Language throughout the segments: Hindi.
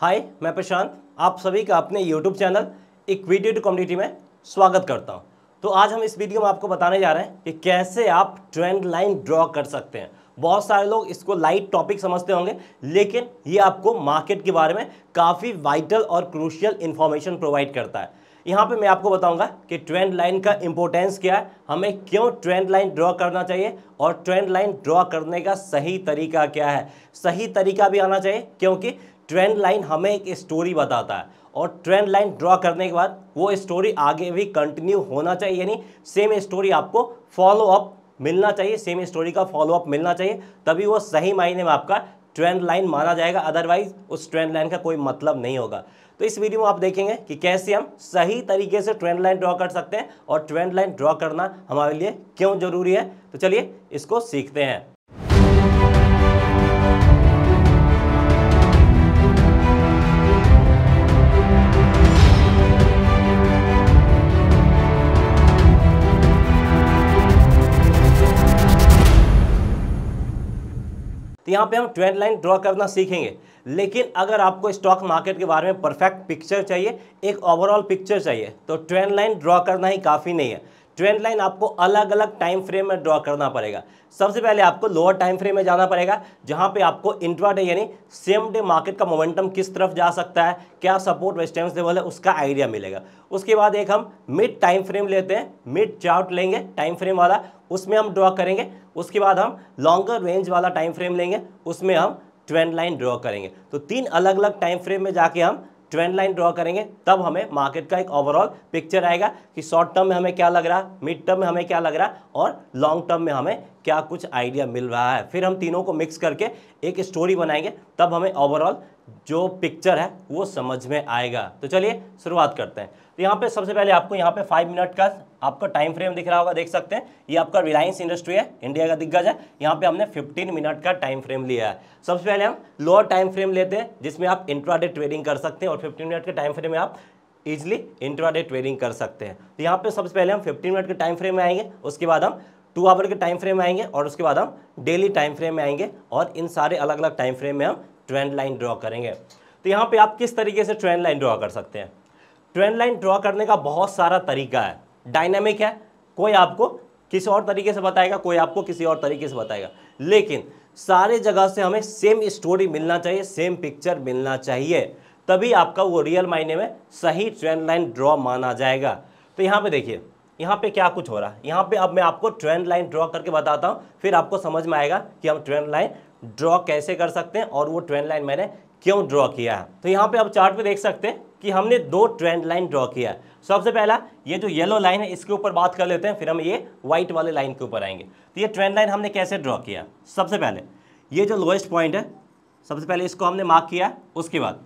हाय मैं प्रशांत आप सभी का अपने यूट्यूब चैनल इक्विटेड कम्युनिटी में स्वागत करता हूं तो आज हम इस वीडियो में आपको बताने जा रहे हैं कि कैसे आप ट्रेंड लाइन ड्रॉ कर सकते हैं बहुत सारे लोग इसको लाइट टॉपिक समझते होंगे लेकिन ये आपको मार्केट के बारे में काफ़ी वाइटल और क्रूशियल इन्फॉर्मेशन प्रोवाइड करता है यहाँ पे मैं आपको बताऊंगा कि ट्रेंड लाइन का इम्पोर्टेंस क्या है हमें क्यों ट्रेंड लाइन ड्रॉ करना चाहिए और ट्रेंड लाइन ड्रॉ करने का सही तरीका क्या है सही तरीका भी आना चाहिए क्योंकि ट्रेंड लाइन हमें एक स्टोरी बताता है और ट्रेंड लाइन ड्रॉ करने के बाद वो स्टोरी आगे भी कंटिन्यू होना चाहिए यानी सेम स्टोरी आपको फॉलो अप मिलना चाहिए सेम स्टोरी का फॉलो अप मिलना चाहिए तभी वो सही मायने में आपका ट्रेंड लाइन माना जाएगा अदरवाइज उस ट्रेंड लाइन का कोई मतलब नहीं होगा तो इस वीडियो में आप देखेंगे कि कैसे हम सही तरीके से ट्रेंड लाइन ड्रॉ कर सकते हैं और ट्रेंड लाइन ड्रॉ करना हमारे लिए क्यों जरूरी है तो चलिए इसको सीखते हैं तो यहाँ पे हम ट्रेंड लाइन ड्रॉ करना सीखेंगे लेकिन अगर आपको स्टॉक मार्केट के बारे में परफेक्ट पिक्चर चाहिए एक ओवरऑल पिक्चर चाहिए तो ट्रेंड लाइन ड्रॉ करना ही काफ़ी नहीं है ट्रेंड लाइन आपको अलग अलग टाइम फ्रेम में ड्रॉ करना पड़ेगा सबसे पहले आपको लोअर टाइम फ्रेम में जाना पड़ेगा जहाँ पे आपको इंट्राडे यानी सेम डे मार्केट का मोमेंटम किस तरफ जा सकता है क्या सपोर्ट रेस्टेंस लेवल है उसका आइडिया मिलेगा उसके बाद एक हम मिड टाइम फ्रेम लेते हैं मिड चार्ट लेंगे टाइम फ्रेम वाला उसमें हम ड्रॉ करेंगे उसके बाद हम लॉन्गर रेंज वाला टाइम फ्रेम लेंगे उसमें हम ट्रेंड लाइन ड्रॉ करेंगे तो तीन अलग अलग टाइम फ्रेम में जाके हम ट्रेंड लाइन ड्रॉ करेंगे तब हमें मार्केट का एक ओवरऑल पिक्चर आएगा कि शॉर्ट टर्म में हमें क्या लग रहा मिड टर्म में हमें क्या लग रहा और लॉन्ग टर्म में हमें क्या कुछ आइडिया मिल रहा है फिर हम तीनों को मिक्स करके एक स्टोरी बनाएंगे तब हमें ओवरऑल जो पिक्चर है वो समझ में आएगा तो चलिए शुरुआत करते हैं तो यहाँ पे सबसे पहले आपको यहाँ पे फाइव मिनट का आपका टाइम फ्रेम दिख रहा होगा देख सकते हैं ये आपका रिलायंस इंडस्ट्री है इंडिया का दिग्गज है यहाँ पे हमने 15 मिनट का टाइम फ्रेम लिया है सबसे पहले हम लोअर टाइम फ्रेम लेते हैं जिसमें आप इंट्राडे ट्रेडिंग कर सकते हैं और फिफ्टीन मिनट के टाइम फ्रेम में आप इजिली इंट्राडे ट्रेडिंग कर सकते हैं तो यहाँ पर सबसे पहले हम फिफ्टीन मिनट के टाइम फ्रेम में आएंगे उसके बाद हम टू आवर के टाइम फ्रेम में आएंगे और उसके बाद हम डेली टाइम फ्रेम में आएंगे और इन सारे अलग अलग टाइम फ्रेम में हम ट्रेंड लाइन ड्रॉ करेंगे तो यहाँ पे आप किस तरीके से ट्रेंड लाइन ड्रॉ कर सकते हैं ट्रेंड लाइन ड्रॉ करने का बहुत सारा तरीका है डायनेमिक है कोई आपको किसी और तरीके से बताएगा कोई आपको किसी और तरीके से बताएगा लेकिन सारे जगह से हमें सेम स्टोरी मिलना चाहिए सेम पिक्चर मिलना चाहिए तभी आपका वो रियल मायने में सही ट्रेंड लाइन ड्रॉ माना जाएगा तो यहाँ पे देखिए यहाँ पे क्या कुछ हो रहा है यहाँ पे अब मैं आपको ट्रेंड लाइन ड्रॉ करके बताता हूँ फिर आपको समझ में आएगा कि हम ट्रेंड लाइन ड्रॉ कैसे कर सकते हैं और वो ट्रेंड लाइन मैंने क्यों ड्रॉ किया है तो यहाँ पे आप चार्ट पे देख सकते हैं कि हमने दो ट्रेंड लाइन ड्रॉ किया है तो सबसे पहला ये जो येलो लाइन है इसके ऊपर बात कर लेते हैं फिर हम ये व्हाइट वाले लाइन के ऊपर आएंगे तो ये ट्रेंड लाइन हमने कैसे ड्रॉ किया सबसे पहले ये जो लोएस्ट पॉइंट है सबसे पहले इसको हमने मार्क किया उसके बाद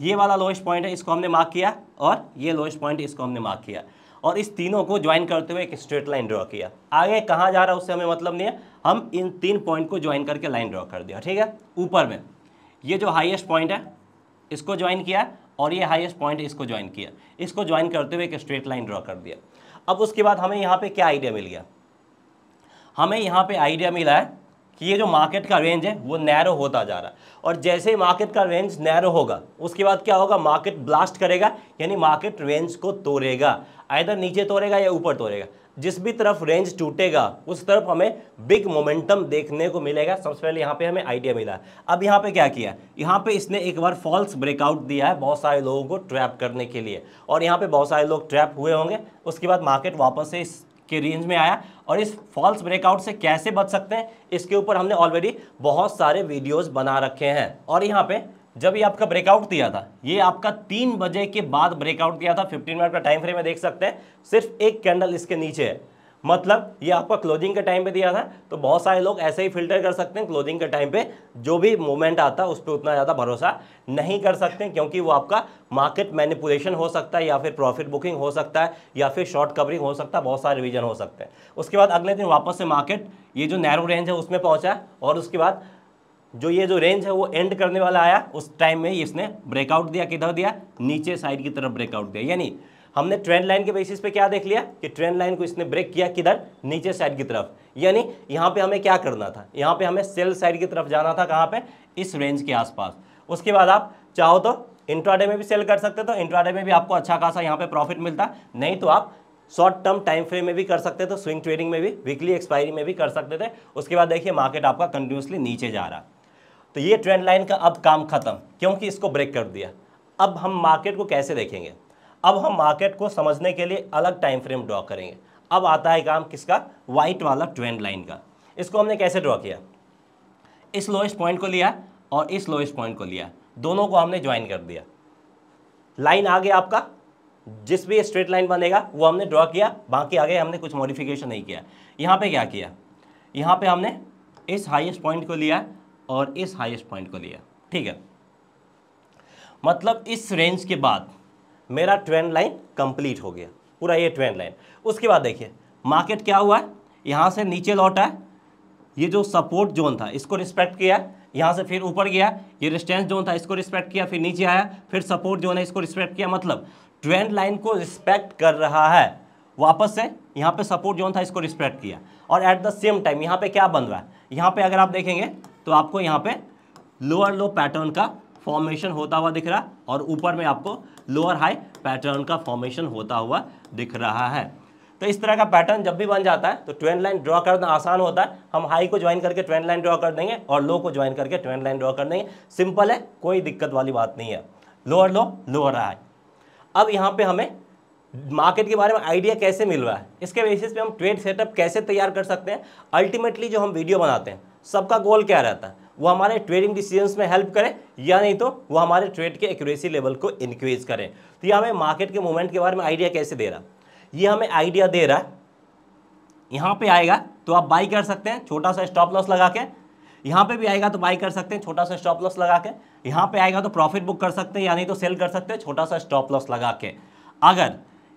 ये वाला लोएस्ट पॉइंट है इसको हमने मार्क किया और ये लोएस्ट पॉइंट इसको हमने मार्क किया और इस तीनों को ज्वाइन करते हुए एक स्ट्रेट लाइन ड्रॉ किया आगे कहाँ जा रहा है उससे हमें मतलब नहीं है हम इन तीन पॉइंट को ज्वाइन करके लाइन ड्रॉ कर दिया ठीक है ऊपर में ये जो हाइएस्ट पॉइंट है इसको ज्वाइन किया और ये हाइएस्ट पॉइंट इसको ज्वाइन किया इसको ज्वाइन करते हुए एक स्ट्रेट लाइन ड्रॉ कर दिया अब उसके बाद हमें यहाँ पर क्या आइडिया मिल गया हमें यहाँ पर आइडिया मिला है कि ये जो मार्केट का रेंज है वो नैरो होता जा रहा है और जैसे ही मार्केट का रेंज नैरो होगा उसके बाद क्या होगा मार्केट ब्लास्ट करेगा यानी मार्केट रेंज को तोड़ेगा आयदर नीचे तोड़ेगा या ऊपर तोड़ेगा जिस भी तरफ रेंज टूटेगा उस तरफ हमें बिग मोमेंटम देखने को मिलेगा सबसे पहले यहाँ पे हमें आइडिया मिला अब यहाँ पे क्या किया यहाँ पे इसने एक बार फॉल्स ब्रेकआउट दिया है बहुत सारे लोगों को ट्रैप करने के लिए और यहाँ पे बहुत सारे लोग ट्रैप हुए होंगे उसके बाद मार्केट वापस से इसके रेंज में आया और इस फॉल्स ब्रेकआउट से कैसे बच सकते हैं इसके ऊपर हमने ऑलरेडी बहुत सारे वीडियोज़ बना रखे हैं और यहाँ पर जब ये आपका ब्रेकआउट दिया था ये आपका तीन बजे के बाद ब्रेकआउट दिया था 15 मिनट का टाइम फ्रेम में देख सकते हैं सिर्फ एक कैंडल इसके नीचे है मतलब ये आपका क्लोजिंग के टाइम पे दिया था तो बहुत सारे लोग ऐसे ही फिल्टर कर सकते हैं क्लोजिंग के टाइम पे जो भी मोमेंट आता है उस पर उतना ज़्यादा भरोसा नहीं कर सकते क्योंकि वो आपका मार्केट मैनिपुलेशन हो सकता है या फिर प्रॉफिट बुकिंग हो सकता है या फिर शॉर्ट कवरिंग हो सकता है बहुत सारे रिविजन हो सकते हैं उसके बाद अगले दिन वापस से मार्केट ये जो नैरो रेंज है उसमें पहुँचा और उसके बाद जो ये जो रेंज है वो एंड करने वाला आया उस टाइम में इसने ब्रेकआउट दिया किधर दिया नीचे साइड की तरफ ब्रेकआउट दिया यानी हमने ट्रेंड लाइन के बेसिस पे क्या देख लिया कि ट्रेंड लाइन को इसने ब्रेक किया किधर नीचे साइड की तरफ यानी यहाँ पे हमें क्या करना था यहाँ पे हमें सेल साइड की तरफ जाना था कहाँ पे इस रेंज के आसपास उसके बाद आप चाहो तो इंट्राडे में भी सेल कर सकते तो इंट्राडे में भी आपको अच्छा खासा यहाँ पे प्रॉफिट मिलता नहीं तो आप शॉर्ट टर्म टाइम फ्रेम में भी कर सकते थे स्विंग ट्रेडिंग में भी वीकली एक्सपायरी में भी कर सकते थे उसके बाद देखिए मार्केट आपका कंटिन्यूसली नीचे जा रहा तो ये ट्रेंड लाइन का अब काम खत्म क्योंकि इसको ब्रेक कर दिया अब हम मार्केट को कैसे देखेंगे अब हम मार्केट को समझने के लिए अलग टाइम फ्रेम ड्रॉ करेंगे अब आता है काम किसका वाइट वाला ट्रेंड लाइन का इसको हमने कैसे ड्रॉ किया इस लोएस्ट पॉइंट को लिया और इस लोएस्ट पॉइंट को लिया दोनों को हमने ज्वाइन कर दिया लाइन आ गया आपका जिस भी स्ट्रेट लाइन बनेगा वो हमने ड्रॉ किया बाकी आगे हमने कुछ मॉडिफिकेशन नहीं किया यहाँ पे क्या किया यहाँ पे हमने इस हाईएस्ट पॉइंट को लिया और इस हाईएस्ट पॉइंट को लिया ठीक है मतलब इस रेंज के बाद मेरा ट्रेंड लाइन कंप्लीट हो गया पूरा ये ट्रेंड लाइन उसके बाद देखिए मार्केट क्या हुआ है यहाँ से नीचे लौटा है ये जो सपोर्ट जोन था इसको रिस्पेक्ट किया यहाँ से फिर ऊपर गया ये रिस्टेंस जोन था इसको रिस्पेक्ट किया फिर नीचे आया फिर सपोर्ट जोन है इसको रिस्पेक्ट किया मतलब ट्रेंड लाइन को रिस्पेक्ट कर रहा है वापस से यहाँ पे सपोर्ट जोन था इसको रिस्पेक्ट किया और एट द सेम टाइम यहाँ पे क्या बन रहा है यहाँ पे अगर आप देखेंगे तो आपको यहाँ पे लोअर लो पैटर्न का फॉर्मेशन होता हुआ दिख रहा है और ऊपर में आपको लोअर हाई पैटर्न का फॉर्मेशन होता हुआ दिख रहा है तो इस तरह का पैटर्न जब भी बन जाता है तो ट्रेंड लाइन ड्रॉ करना आसान होता है हम हाई को ज्वाइन करके ट्रेंड लाइन ड्रॉ कर देंगे और लो को ज्वाइन करके ट्रेंड लाइन ड्रॉ कर देंगे सिंपल है कोई दिक्कत वाली बात नहीं है लोअर लो लोअर हाई अब यहाँ पे हमें मार्केट के बारे में आइडिया कैसे मिल रहा है इसके बेसिस पे हम ट्रेड सेटअप कैसे तैयार कर सकते हैं अल्टीमेटली जो हम वीडियो बनाते हैं सबका गोल क्या रहता है वो हमारे ट्रेडिंग डिसीजंस में हेल्प करें या नहीं तो वो हमारे ट्रेड के एक्यूरेसी लेवल को इंक्रीज करें तो ये हमें मार्केट के मूवमेंट के बारे में आइडिया कैसे दे रहा ये हमें आइडिया दे रहा है यहाँ पे आएगा तो आप बाई कर सकते हैं छोटा सा स्टॉप लॉस लगा के यहाँ पे भी आएगा तो बाई कर सकते हैं छोटा सा स्टॉप लॉस लगा के यहाँ पे आएगा तो प्रॉफिट बुक कर सकते हैं या नहीं तो सेल कर सकते हैं छोटा सा स्टॉप लॉस लगा के अगर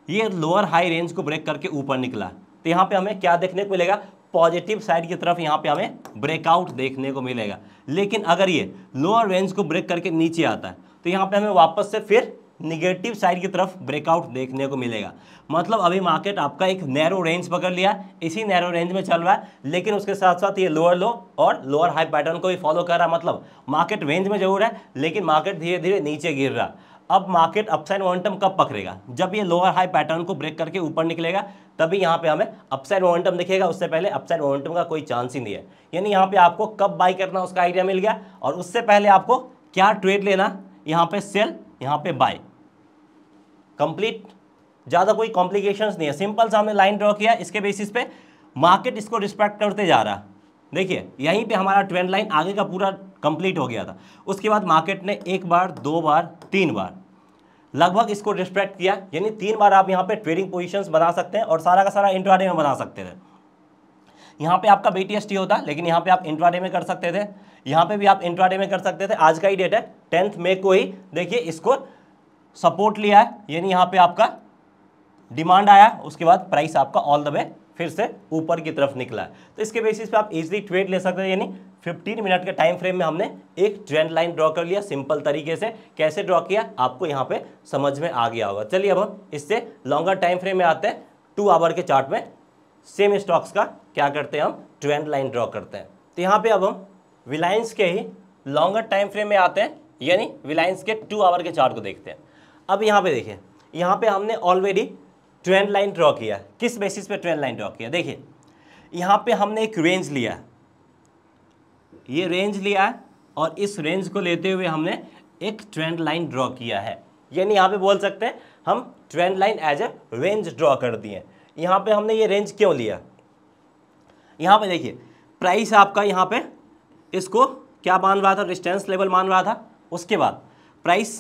ये लोअर हाई रेंज को ब्रेक करके ऊपर निकला तो यहाँ पे हमें क्या देखने को मिलेगा पॉजिटिव साइड की तरफ यहाँ पे हमें ब्रेकआउट देखने को मिलेगा लेकिन अगर ये लोअर रेंज को ब्रेक करके नीचे आता है तो यहाँ पे हमें वापस से फिर निगेटिव साइड की तरफ ब्रेकआउट देखने को मिलेगा मतलब अभी मार्केट आपका एक नैरो रेंज पकड़ लिया इसी नैरो रेंज में चल रहा है लेकिन उसके साथ साथ ये लोअर लो और लोअर हाई पैटर्न को भी फॉलो कर रहा है मतलब मार्केट रेंज में जरूर है लेकिन मार्केट धीरे धीरे नीचे गिर रहा है अब मार्केट अपसाइड मोमेंटम कब पकड़ेगा जब ये लोअर हाई पैटर्न को ब्रेक करके ऊपर निकलेगा तभी यहाँ पे हमें अपसाइड मोमेंटम दिखेगा उससे पहले अपसाइड मोमेंटम का कोई चांस ही नहीं है यानी यहाँ पे आपको कब बाई करना उसका आइडिया मिल गया और उससे पहले आपको क्या ट्रेड लेना यहाँ पे सेल यहाँ पे बाय कंप्लीट ज़्यादा कोई कॉम्प्लीकेशन नहीं है सिंपल सा हमने लाइन ड्रॉ किया इसके बेसिस पे मार्केट इसको रिस्पेक्ट करते जा रहा देखिए यहीं पर हमारा ट्रेंड लाइन आगे का पूरा कंप्लीट हो गया था उसके बाद मार्केट ने एक बार दो बार तीन बार लगभग इसको रिस्पेक्ट किया यानी तीन बार आप यहाँ पे ट्रेडिंग पोजीशंस बना सकते हैं और सारा का सारा इंट्राडे में बना सकते थे यहाँ पे आपका बी होता लेकिन यहाँ पे आप इंट्राडे में कर सकते थे यहाँ पे भी आप इंट्राडे में कर सकते थे आज का ही डेट है टेंथ मे को ही देखिए इसको सपोर्ट लिया है यानी यहाँ पे आपका डिमांड आया उसके बाद प्राइस आपका ऑल द वे फिर से ऊपर की तरफ निकला है तो इसके बेसिस पे आप इजीली ट्रेड ले सकते हैं यानी 15 मिनट के टाइम फ्रेम में हमने एक ट्रेंड लाइन ड्रॉ कर लिया सिंपल तरीके से कैसे ड्रॉ किया आपको यहाँ पे समझ में आ गया होगा चलिए अब हम इससे लॉन्गर टाइम फ्रेम में आते हैं टू आवर के चार्ट में सेम स्टॉक्स का क्या करते हैं हम ट्रेंड लाइन ड्रॉ करते हैं तो यहाँ पे अब हम रिलायंस के ही लॉन्गर टाइम फ्रेम में आते हैं यानी रिलायंस के टू आवर के चार्ट को देखते हैं अब यहाँ पर देखिए यहाँ पर हमने ऑलरेडी ट्रेंड लाइन ड्रॉ किया किस बेसिस पे ट्रेंड लाइन ड्रॉ किया देखिए यहाँ पे हमने एक रेंज लिया ये रेंज लिया और इस रेंज को लेते हुए हमने एक ट्रेंड लाइन ड्रॉ किया है यानी यहाँ पे बोल सकते हैं हम trend line as a range draw कर दिए यहाँ पे हमने ये रेंज क्यों लिया यहाँ पे देखिए प्राइस आपका यहाँ पे इसको क्या मान रहा था रिस्टेंस लेवल मान रहा था उसके बाद प्राइस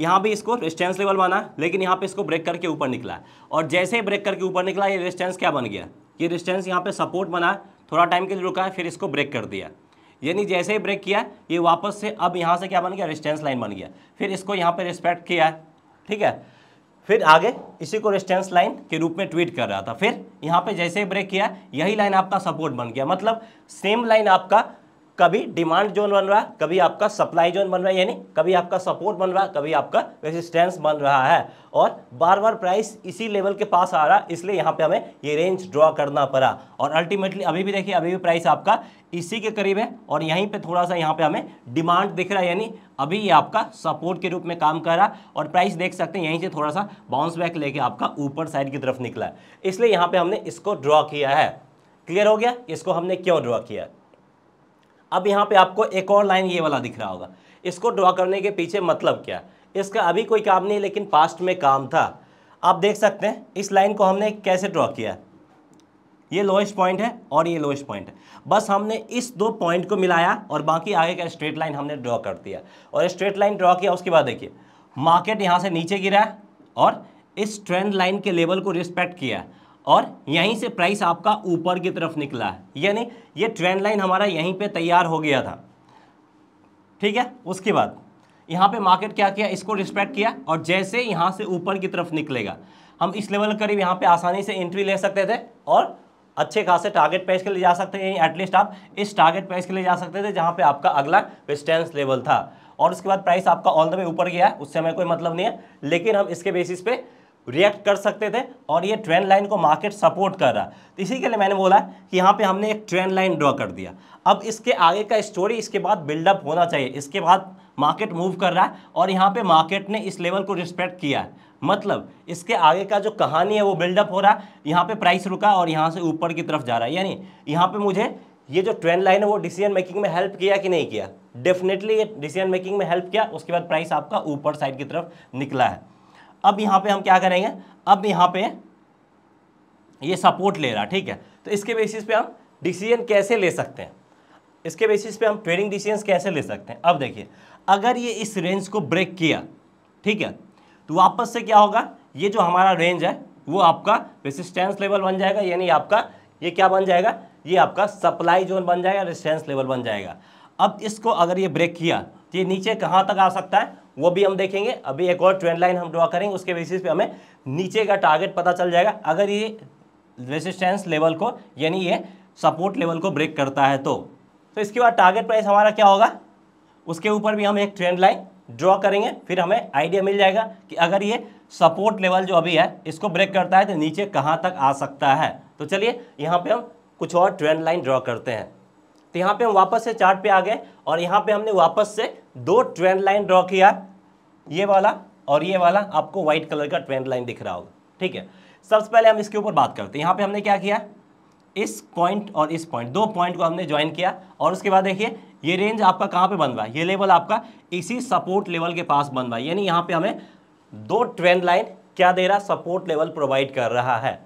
यहाँ भी इसको रिस्टेंस लेवल माना लेकिन यहाँ पे इसको ब्रेक करके ऊपर निकला और जैसे ही ब्रेक करके ऊपर निकला ये रिस्टेंस क्या बन गया ये रिस्टेंस यहाँ पे सपोर्ट बना थोड़ा टाइम के लिए रुका है फिर इसको ब्रेक कर दिया यानी जैसे ही ब्रेक किया ये वापस से अब यहाँ से क्या बन गया रेस्टेंस लाइन बन गया फिर इसको यहाँ पर रिस्पेक्ट किया ठीक है फिर आगे इसी को रेस्टेंस लाइन के रूप में ट्वीट कर रहा था फिर यहाँ पे जैसे ही ब्रेक किया यही लाइन आपका सपोर्ट बन गया मतलब सेम लाइन आपका कभी डिमांड जोन बन रहा है कभी आपका सप्लाई जोन बन रहा है यानी कभी आपका सपोर्ट बन रहा है कभी आपका रेजिस्टेंस बन रहा है और बार बार प्राइस इसी लेवल के पास आ रहा है इसलिए यहाँ पे हमें ये रेंज ड्रॉ करना पड़ा और अल्टीमेटली अभी भी देखिए अभी भी प्राइस आपका इसी के करीब है और यहीं पर थोड़ा सा यहाँ पे हमें डिमांड दिख रहा है यानी अभी ये आपका सपोर्ट के रूप में काम कर रहा है और प्राइस देख सकते हैं यहीं से थोड़ा सा बाउंस बैक लेके आपका ऊपर साइड की तरफ निकला है इसलिए यहाँ पे हमने इसको ड्रॉ किया है क्लियर हो गया इसको हमने क्यों ड्रॉ किया है अब यहाँ पे आपको एक और लाइन ये वाला दिख रहा होगा इसको ड्रॉ करने के पीछे मतलब क्या इसका अभी कोई काम नहीं है लेकिन पास्ट में काम था आप देख सकते हैं इस लाइन को हमने कैसे ड्रॉ किया ये लोएस्ट पॉइंट है और ये लोएस्ट पॉइंट है बस हमने इस दो पॉइंट को मिलाया और बाकी आगे का स्ट्रेट लाइन हमने ड्रॉ कर दिया और स्ट्रेट लाइन ड्रॉ किया उसके बाद देखिए मार्केट यहाँ से नीचे गिरा और इस ट्रेंड लाइन के लेवल को रिस्पेक्ट किया और यहीं से प्राइस आपका ऊपर की तरफ निकला है यानी ये ट्रेंड लाइन हमारा यहीं पे तैयार हो गया था ठीक है उसके बाद यहाँ पे मार्केट क्या किया इसको रिस्पेक्ट किया और जैसे यहाँ से ऊपर की तरफ निकलेगा हम इस लेवल करीब यहाँ पे आसानी से एंट्री ले सकते थे और अच्छे खासे टारगेट पेज के लिए जा सकते हैं एटलीस्ट आप इस टारगेट पेज के लिए जा सकते थे जहाँ पर आपका अगला रिस्टेंस लेवल था और उसके बाद प्राइस आपका ऑल द वे ऊपर गया है उससे हमें कोई मतलब नहीं है लेकिन हम इसके बेसिस पे रिएक्ट कर सकते थे और ये ट्रेंड लाइन को मार्केट सपोर्ट कर रहा तो इसी के लिए मैंने बोला कि यहाँ पे हमने एक ट्रेंड लाइन ड्रॉ कर दिया अब इसके आगे का स्टोरी इसके बाद बिल्डअप होना चाहिए इसके बाद मार्केट मूव कर रहा है और यहाँ पे मार्केट ने इस लेवल को रिस्पेक्ट किया है मतलब इसके आगे का जो कहानी है वो बिल्डअप हो रहा है यहाँ पर प्राइस रुका और यहाँ से ऊपर की तरफ जा रहा है यानी यहाँ पर मुझे ये जो ट्रेंड लाइन है वो डिसीजन मेकिंग में हेल्प किया कि नहीं किया डेफिनेटली ये डिसीजन मेकिंग में हेल्प किया उसके बाद प्राइस आपका ऊपर साइड की तरफ निकला है अब यहाँ पे हम क्या करेंगे अब यहाँ पे ये सपोर्ट ले रहा ठीक है तो इसके बेसिस पे हम डिसीजन कैसे ले सकते हैं इसके बेसिस पे हम ट्रेडिंग डिसीजन कैसे ले सकते हैं अब देखिए अगर ये इस रेंज को ब्रेक किया ठीक है तो वापस से क्या होगा ये जो हमारा रेंज है वो आपका रेसिस्टेंस लेवल बन जाएगा यानी आपका ये क्या बन जाएगा ये आपका सप्लाई जोन बन जाएगा रेसिस्टेंस लेवल बन जाएगा अब इसको अगर ये ब्रेक किया तो ये नीचे कहाँ तक आ सकता है वो भी हम देखेंगे अभी एक और ट्रेंड लाइन हम ड्रॉ करेंगे उसके बेसिस पे हमें नीचे का टारगेट पता चल जाएगा अगर ये रेजिस्टेंस लेवल को यानी ये सपोर्ट लेवल को ब्रेक करता है तो तो इसके बाद टारगेट प्राइस हमारा क्या होगा उसके ऊपर भी हम एक ट्रेंड लाइन ड्रॉ करेंगे फिर हमें आइडिया मिल जाएगा कि अगर ये सपोर्ट लेवल जो अभी है इसको ब्रेक करता है तो नीचे कहाँ तक आ सकता है तो चलिए यहाँ पे हम कुछ और ट्रेंड लाइन ड्रॉ करते हैं तो यहाँ पे हम वापस से चार्ट पे आ गए और यहाँ पे हमने वापस से दो ट्रेंड लाइन ड्रॉ किया ये वाला और ये वाला आपको व्हाइट कलर का ट्रेंड लाइन दिख रहा होगा ठीक है सबसे पहले हम इसके ऊपर बात करते हैं यहाँ पे हमने क्या किया इस पॉइंट और इस पॉइंट दो पॉइंट को हमने ज्वाइन किया और उसके बाद देखिए ये रेंज आपका कहाँ पर बन रहा है ये लेवल आपका इसी सपोर्ट लेवल के पास बन रहा है यानी यहाँ पर हमें दो ट्रेंड लाइन क्या दे रहा सपोर्ट लेवल प्रोवाइड कर रहा है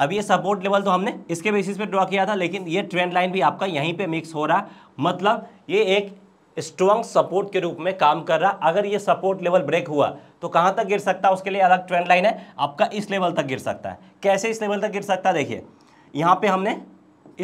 अब ये सपोर्ट लेवल तो हमने इसके बेसिस पे ड्रॉ किया था लेकिन ये ट्रेंड लाइन भी आपका यहीं पे मिक्स हो रहा मतलब ये एक स्ट्रॉन्ग सपोर्ट के रूप में काम कर रहा अगर ये सपोर्ट लेवल ब्रेक हुआ तो कहाँ तक गिर सकता है उसके लिए अलग ट्रेंड लाइन है आपका इस लेवल तक गिर सकता है कैसे इस लेवल तक गिर सकता है देखिए यहाँ पर हमने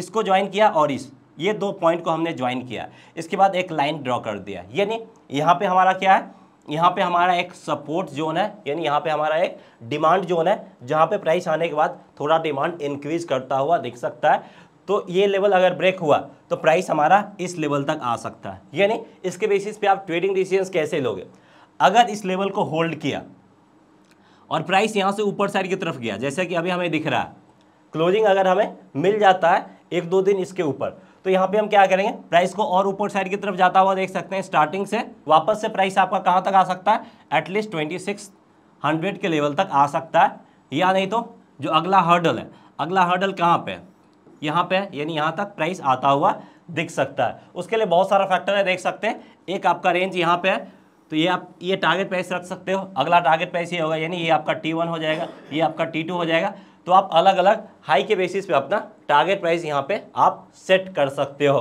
इसको ज्वाइन किया और इस ये दो पॉइंट को हमने ज्वाइन किया इसके बाद एक लाइन ड्रॉ कर दिया यानी यहाँ पर हमारा क्या है यहाँ पे हमारा एक सपोर्ट जोन है यानी यहाँ पे हमारा एक डिमांड जोन है जहाँ पे प्राइस आने के बाद थोड़ा डिमांड इंक्रीज करता हुआ दिख सकता है तो ये लेवल अगर ब्रेक हुआ तो प्राइस हमारा इस लेवल तक आ सकता है यानी इसके बेसिस पे आप ट्रेडिंग डिसीजन कैसे लोगे अगर इस लेवल को होल्ड किया और प्राइस यहाँ से ऊपर साइड की तरफ गया जैसे कि अभी हमें दिख रहा है क्लोजिंग अगर हमें मिल जाता है एक दो दिन इसके ऊपर तो यहाँ पे हम क्या करेंगे प्राइस को और ऊपर साइड की तरफ जाता हुआ देख सकते हैं स्टार्टिंग से वापस से प्राइस आपका कहाँ तक आ सकता है एटलीस्ट ट्वेंटी सिक्स हंड्रेड के लेवल तक आ सकता है या नहीं तो जो अगला हर्डल है अगला हर्डल कहाँ पे है यहाँ पे यानी यहाँ तक प्राइस आता हुआ दिख सकता है उसके लिए बहुत सारा फैक्टर है देख सकते हैं एक आपका रेंज यहाँ पे है तो ये आप ये टारगेट प्राइस रख सकते हो अगला टारगेट प्राइस ये होगा यानी ये आपका टी वन हो जाएगा ये आपका टी टू हो जाएगा तो आप अलग अलग हाई के बेसिस पे अपना टारगेट प्राइस यहाँ पे आप सेट कर सकते हो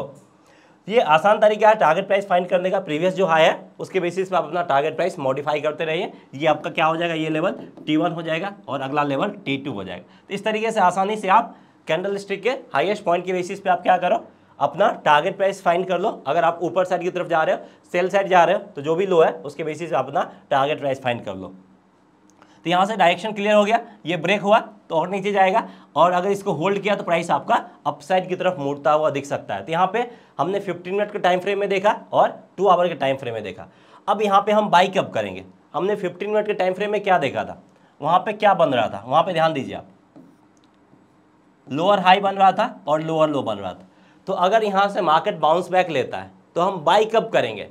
ये आसान तरीका है टारगेट प्राइस फाइंड करने का प्रीवियस जो हाई है उसके बेसिस पे आप अपना टारगेट प्राइस मॉडिफाई करते रहिए ये आपका क्या हो जाएगा ये लेवल टी वन हो जाएगा और अगला लेवल टी टू हो जाएगा तो इस तरीके से आसानी से आप कैंडल स्टिक के हाइएस्ट पॉइंट के बेसिस पे आप क्या करो अपना टारगेट प्राइस फाइंड कर लो अगर आप ऊपर साइड की तरफ जा रहे हो सेल साइड जा रहे हो तो जो भी लो है उसके बेसिस पे अपना टारगेट प्राइस फाइंड कर लो तो यहाँ से डायरेक्शन क्लियर हो गया ये ब्रेक हुआ तो और नीचे जाएगा और अगर इसको होल्ड किया तो प्राइस आपका अपसाइड की तरफ मुड़ता हुआ दिख सकता है तो यहाँ पे हमने 15 मिनट के टाइम फ्रेम में देखा और टू आवर के टाइम फ्रेम में देखा अब यहाँ पे हम बाई कब करेंगे हमने 15 मिनट के टाइम फ्रेम में क्या देखा था वहाँ पे क्या बन रहा था वहाँ पे ध्यान दीजिए आप लोअर हाई बन रहा था और लोअर लो बन रहा था तो अगर यहाँ से मार्केट बाउंस बैक लेता है तो हम बाई कब करेंगे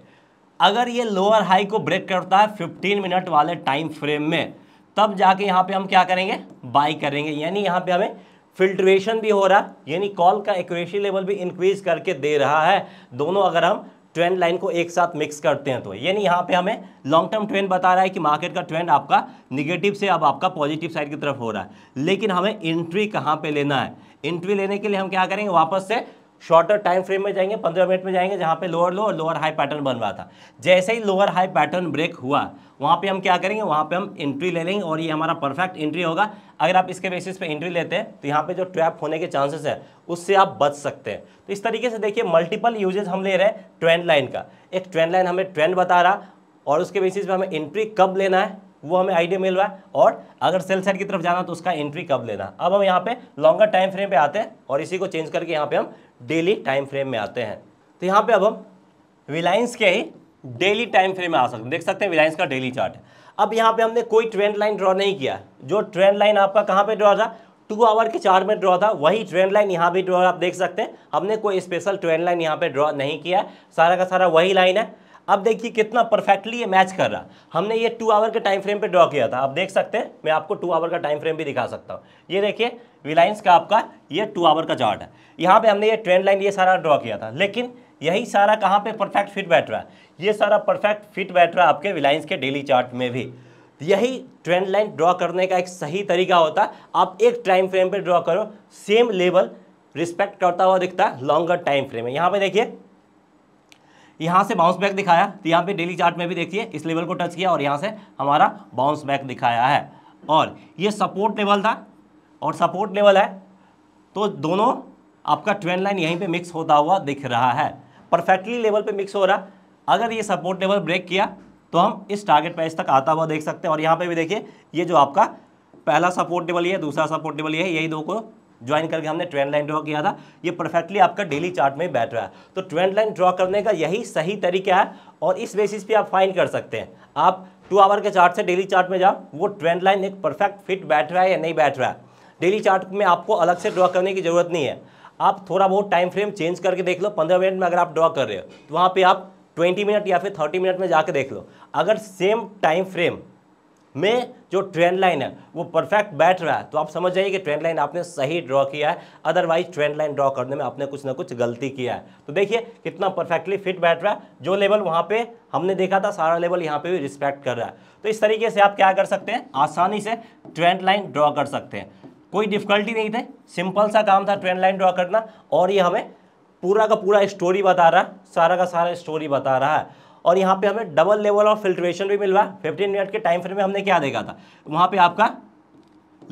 अगर ये लोअर हाई को ब्रेक करता है 15 मिनट वाले टाइम फ्रेम में तब जाके यहाँ पे हम क्या करेंगे बाई करेंगे यानी यहाँ पे हमें फिल्ट्रेशन भी हो रहा है यानी कॉल का एक्यूरेसी लेवल भी इंक्रीज करके दे रहा है दोनों अगर हम ट्रेंड लाइन को एक साथ मिक्स करते हैं तो यानी यहाँ पे हमें लॉन्ग टर्म ट्रेंड बता रहा है कि मार्केट का ट्रेंड आपका निगेटिव से अब आपका पॉजिटिव साइड की तरफ हो रहा है लेकिन हमें एंट्री कहाँ पर लेना है एंट्री लेने के लिए हम क्या करेंगे वापस से शॉर्टर टाइम फ्रेम में जाएंगे पंद्रह मिनट में जाएंगे जहाँ पे लोअर लो और लोअर हाई पैटर्न बन रहा था जैसे ही लोअर हाई पैटर्न ब्रेक हुआ वहाँ पे हम क्या करेंगे वहाँ पे हम एंट्री ले लेंगे और ये हमारा परफेक्ट एंट्री होगा अगर आप इसके बेसिस पे एंट्री लेते हैं तो यहाँ पे जो ट्रैप होने के चांसेस है उससे आप बच सकते हैं तो इस तरीके से देखिए मल्टीपल यूजेज हम ले रहे हैं ट्रेंड लाइन का एक ट्रेंड लाइन हमें ट्रेंड बता रहा और उसके बेसिस पर हमें एंट्री कब लेना है वो हमें आइडिया मिल रहा है और अगर सेल साइड की तरफ जाना तो उसका एंट्री कब लेना अब हम यहाँ पे लॉन्गर टाइम फ्रेम पे आते हैं और इसी को चेंज करके यहाँ पे हम डेली टाइम फ्रेम में आते हैं तो यहाँ पे अब हम रिलायंस के ही डेली टाइम फ्रेम में आ सकते हैं देख सकते हैं रिलायंस का डेली चार्ट है अब यहाँ पे हमने कोई ट्रेंड लाइन ड्रॉ नहीं किया जो ट्रेंड लाइन आपका कहाँ पे ड्रॉ था टू आवर के चार्ट में ड्रॉ था वही ट्रेंड लाइन यहाँ भी ड्रॉ आप देख सकते हैं हमने कोई स्पेशल ट्रेंड लाइन यहाँ पे ड्रॉ नहीं किया सारा का सारा वही लाइन है अब देखिए कितना परफेक्टली ये मैच कर रहा हमने ये टू आवर के टाइम फ्रेम पे ड्रॉ किया था आप देख सकते हैं मैं आपको टू आवर का टाइम फ्रेम भी दिखा सकता हूँ ये देखिए रिलायंस का आपका ये टू आवर का चार्ट है यहाँ पे हमने ये ट्रेंड लाइन ये सारा ड्रॉ किया था लेकिन यही सारा कहाँ पर परफेक्ट फिट बैठ रहा है ये सारा परफेक्ट फिट बैठ रहा है आपके रिलायंस के डेली चार्ट में भी यही ट्रेंड लाइन ड्रॉ करने का एक सही तरीका होता है आप एक टाइम फ्रेम पर ड्रॉ करो सेम लेवल रिस्पेक्ट करता हुआ दिखता है लॉन्गर टाइम फ्रेम है यहाँ पे देखिए यहाँ से बाउंस बैक दिखाया तो यहाँ पे डेली चार्ट में भी देखिए इस लेवल को टच किया और यहाँ से हमारा बाउंस बैक दिखाया है और ये सपोर्ट लेवल था और सपोर्ट लेवल है तो दोनों आपका ट्रेंड लाइन यहीं पे मिक्स होता हुआ दिख रहा है परफेक्टली लेवल पे मिक्स हो रहा अगर ये सपोर्ट लेवल ब्रेक किया तो हम इस टारगेट प्राइस तक आता हुआ देख सकते हैं और यहाँ पे भी देखिए ये जो आपका पहला सपोर्ट लेवल ये दूसरा सपोर्ट लेवल ये यही दो को ज्वाइन करके हमने ट्रेंड लाइन ड्रॉ किया था ये परफेक्टली आपका डेली चार्ट में बैठ रहा है तो ट्रेंड लाइन ड्रॉ करने का यही सही तरीका है और इस बेसिस पे आप फाइन कर सकते हैं आप टू आवर के चार्ट से डेली चार्ट में जाओ वो ट्रेंड लाइन एक परफेक्ट फिट बैठ रहा है या नहीं बैठ रहा है डेली चार्ट में आपको अलग से ड्रॉ करने की ज़रूरत नहीं है आप थोड़ा बहुत टाइम फ्रेम चेंज करके देख लो पंद्रह मिनट में अगर आप ड्रॉ कर रहे हो तो वहाँ पर आप ट्वेंटी मिनट या फिर थर्टी मिनट में जाकर देख लो अगर सेम टाइम फ्रेम में जो ट्रेंड लाइन है वो परफेक्ट बैठ रहा है तो आप समझ जाइए कि ट्रेंड लाइन आपने सही ड्रॉ किया है अदरवाइज ट्रेंड लाइन ड्रॉ करने में आपने कुछ ना कुछ गलती किया है तो देखिए कितना परफेक्टली फिट बैठ रहा है जो लेवल वहाँ पे हमने देखा था सारा लेवल यहाँ पे भी रिस्पेक्ट कर रहा है तो इस तरीके से आप क्या कर सकते हैं आसानी से ट्रेंड लाइन ड्रॉ कर सकते हैं कोई डिफिकल्टी नहीं थी सिंपल सा काम था ट्रेंड लाइन ड्रॉ करना और ये हमें पूरा का पूरा स्टोरी बता रहा है सारा का सारा स्टोरी बता रहा है और यहाँ पे हमें डबल लेवल ऑफ फिल्ट्रेशन भी मिल रहा है फिफ्टीन मिनट के टाइम फ्रेम में हमने क्या देखा था वहाँ पे आपका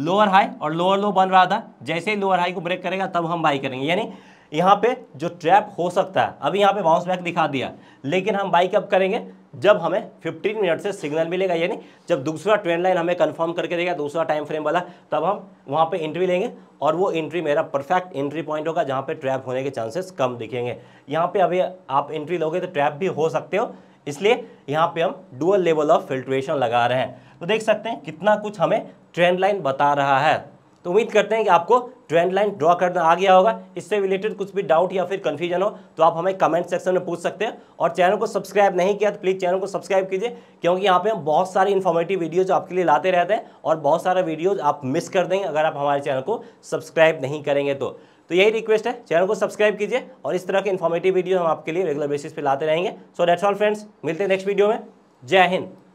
लोअर हाई और लोअर लो बन रहा था जैसे ही लोअर हाई को ब्रेक करेगा तब हम बाई करेंगे यानी यहाँ पे जो ट्रैप हो सकता है अभी यहाँ पे बाउंस बैक दिखा दिया लेकिन हम बाई कब करेंगे जब हमें फिफ्टीन मिनट से सिग्नल मिलेगा यानी जब दूसरा ट्रेंड लाइन हमें कन्फर्म करके देगा दूसरा टाइम फ्रेम वाला तब हम वहाँ पर एंट्री लेंगे और वो एंट्री मेरा परफेक्ट एंट्री पॉइंट होगा जहाँ पे ट्रैप होने के चांसेस कम दिखेंगे यहाँ पे अभी आप एंट्री लोगे तो ट्रैप भी हो सकते हो इसलिए यहाँ पे हम डुअल लेवल ऑफ फिल्ट्रेशन लगा रहे हैं तो देख सकते हैं कितना कुछ हमें ट्रेंड लाइन बता रहा है तो उम्मीद करते हैं कि आपको ट्रेंड लाइन ड्रॉ करना आ गया होगा इससे रिलेटेड कुछ भी डाउट या फिर कन्फ्यूजन हो तो आप हमें कमेंट सेक्शन में पूछ सकते हैं और चैनल को सब्सक्राइब नहीं किया तो प्लीज़ चैनल को सब्सक्राइब कीजिए क्योंकि यहाँ पे हम बहुत सारी इन्फॉर्मेटिव वीडियोज आपके लिए लाते रहते हैं और बहुत सारा वीडियोज आप मिस कर देंगे अगर आप हमारे चैनल को सब्सक्राइब नहीं करेंगे तो तो यही रिक्वेस्ट है चैनल को सब्सक्राइब कीजिए और इस तरह के इन्फॉर्मेटिव वीडियो हम आपके लिए रेगुलर बेसिस पे लाते रहेंगे सो डेट्स ऑल फ्रेंड्स मिलते हैं नेक्स्ट वीडियो में जय हिंद